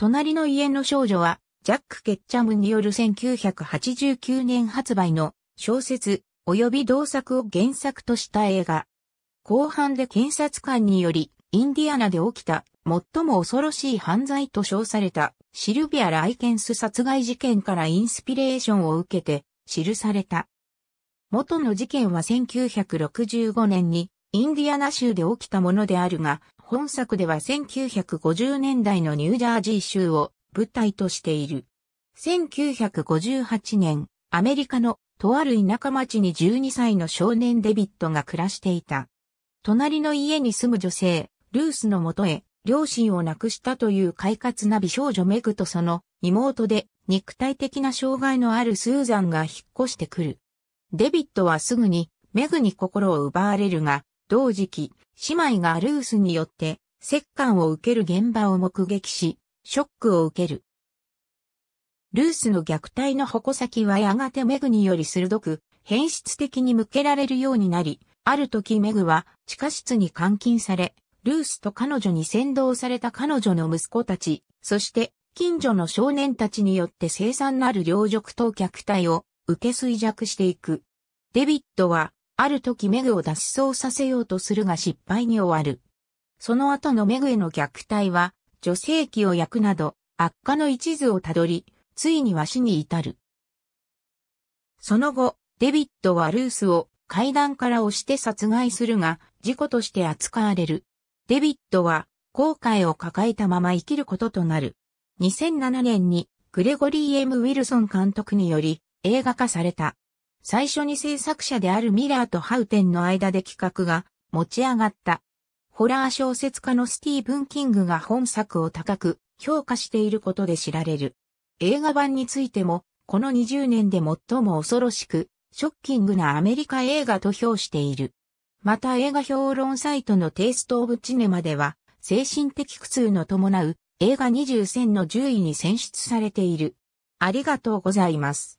隣の家の少女は、ジャック・ケッチャムによる1989年発売の小説及び同作を原作とした映画。後半で検察官により、インディアナで起きた最も恐ろしい犯罪と称されたシルビア・ライケンス殺害事件からインスピレーションを受けて記された。元の事件は1965年にインディアナ州で起きたものであるが、本作では1950年代のニュージャージー州を舞台としている。1958年、アメリカのとある田舎町に12歳の少年デビットが暮らしていた。隣の家に住む女性、ルースのもとへ、両親を亡くしたという快活な美少女メグとその妹で肉体的な障害のあるスーザンが引っ越してくる。デビットはすぐにメグに心を奪われるが、同時期、姉妹がアルースによって、石棺を受ける現場を目撃し、ショックを受ける。ルースの虐待の矛先はやがてメグにより鋭く、変質的に向けられるようになり、ある時メグは地下室に監禁され、ルースと彼女に扇動された彼女の息子たち、そして近所の少年たちによって凄惨なる領辱と虐待を受け衰弱していく。デビッドはある時メグを脱走させようとするが失敗に終わる。その後のメグへの虐待は、女性器を焼くなど、悪化の一途をたどり、ついにわしに至る。その後、デビットはルースを階段から押して殺害するが、事故として扱われる。デビットは、後悔を抱えたまま生きることとなる。2007年に、グレゴリー・エム・ウィルソン監督により、映画化された。最初に制作者であるミラーとハウテンの間で企画が持ち上がった。ホラー小説家のスティーブン・キングが本作を高く評価していることで知られる。映画版についても、この20年で最も恐ろしく、ショッキングなアメリカ映画と評している。また映画評論サイトのテイスト・オブ・チネマでは、精神的苦痛の伴う映画20選の10位に選出されている。ありがとうございます。